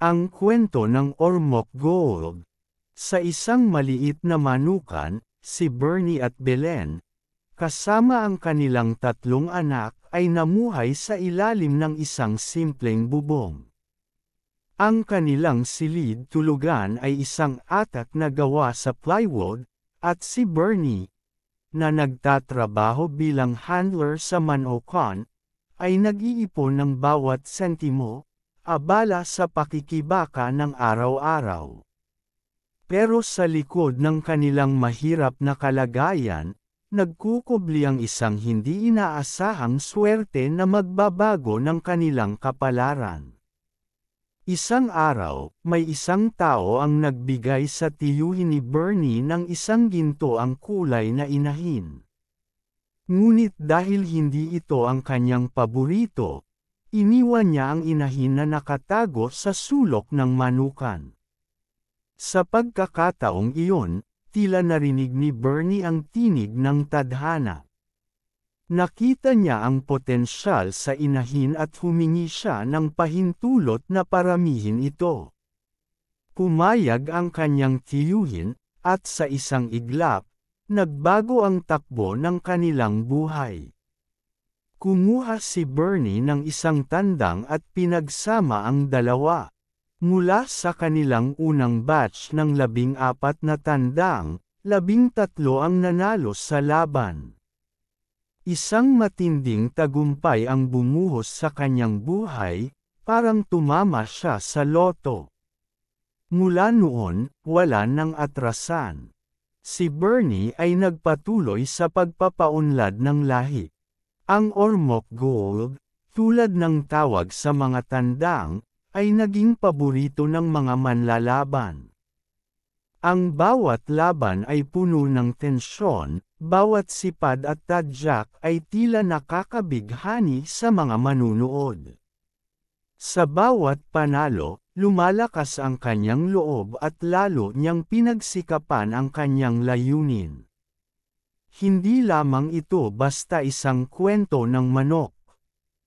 Ang kwento ng Ormoc Gold Sa isang maliit na manukan, si Bernie at Belen, kasama ang kanilang tatlong anak ay namuhay sa ilalim ng isang simpleng bubong. Ang kanilang silid tulugan ay isang atak na gawa sa plywood, at si Bernie, na nagtatrabaho bilang handler sa Manokan, ay nag-iipon ng bawat sentimo abala sa pakikibaka ng araw-araw. Pero sa likod ng kanilang mahirap na kalagayan, nagkukubli ang isang hindi inaasahang swerte na magbabago ng kanilang kapalaran. Isang araw, may isang tao ang nagbigay sa tiyuhin ni Bernie ng isang ginto ang kulay na inahin. Ngunit dahil hindi ito ang kanyang paborito, iniwan niya ang inahin na nakatago sa sulok ng manukan. Sa pagkakataong iyon, tila narinig ni Bernie ang tinig ng tadhana. Nakita niya ang potensyal sa inahin at humingi siya ng pahintulot na paramihin ito. Kumayag ang kanyang tiyuhin, at sa isang iglap, nagbago ang takbo ng kanilang buhay. Kumuha si Bernie ng isang tandang at pinagsama ang dalawa. Mula sa kanilang unang batch ng labing apat na tandang, labing tatlo ang nanalo sa laban. Isang matinding tagumpay ang bumuhos sa kanyang buhay, parang tumama siya sa loto. Mula noon, wala nang atrasan. Si Bernie ay nagpatuloy sa pagpapaunlad ng lahi. Ang Ormoc Gold, tulad ng tawag sa mga tandang, ay naging paborito ng mga manlalaban. Ang bawat laban ay puno ng tensyon, bawat sipad at tadyak ay tila nakakabighani sa mga manunood. Sa bawat panalo, lumalakas ang kanyang loob at lalo niyang pinagsikapan ang kanyang layunin. Hindi lamang ito basta isang kwento ng manok.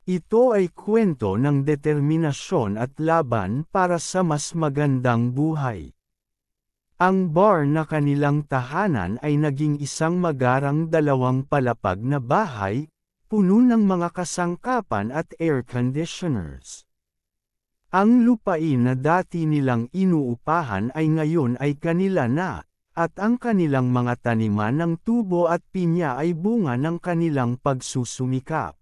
Ito ay kwento ng determinasyon at laban para sa mas magandang buhay. Ang bar na kanilang tahanan ay naging isang magarang dalawang palapag na bahay, puno ng mga kasangkapan at air conditioners. Ang lupain na dati nilang inuupahan ay ngayon ay kanila na, at ang kanilang mga taniman ng tubo at pinya ay bunga ng kanilang pagsusumikap.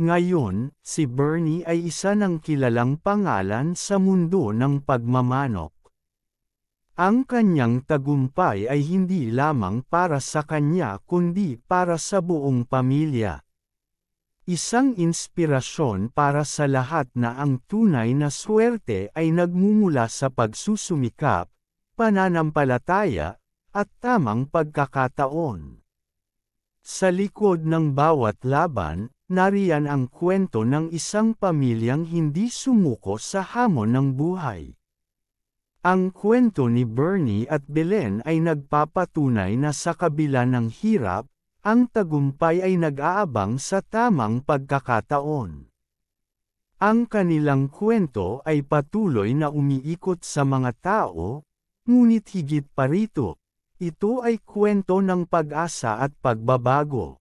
Ngayon, si Bernie ay isa ng kilalang pangalan sa mundo ng pagmamanok. Ang kanyang tagumpay ay hindi lamang para sa kanya kundi para sa buong pamilya. Isang inspirasyon para sa lahat na ang tunay na swerte ay nagmumula sa pagsusumikap, pananampalataya, at tamang pagkakataon. Sa likod ng bawat laban, nariyan ang kwento ng isang pamilyang hindi sumuko sa hamon ng buhay. Ang kwento ni Bernie at Belen ay nagpapatunay na sa kabila ng hirap, ang tagumpay ay nag-aabang sa tamang pagkakataon. Ang kanilang kwento ay patuloy na umiikot sa mga tao, Ngunit higit pa rito, ito ay kwento ng pag-asa at pagbabago.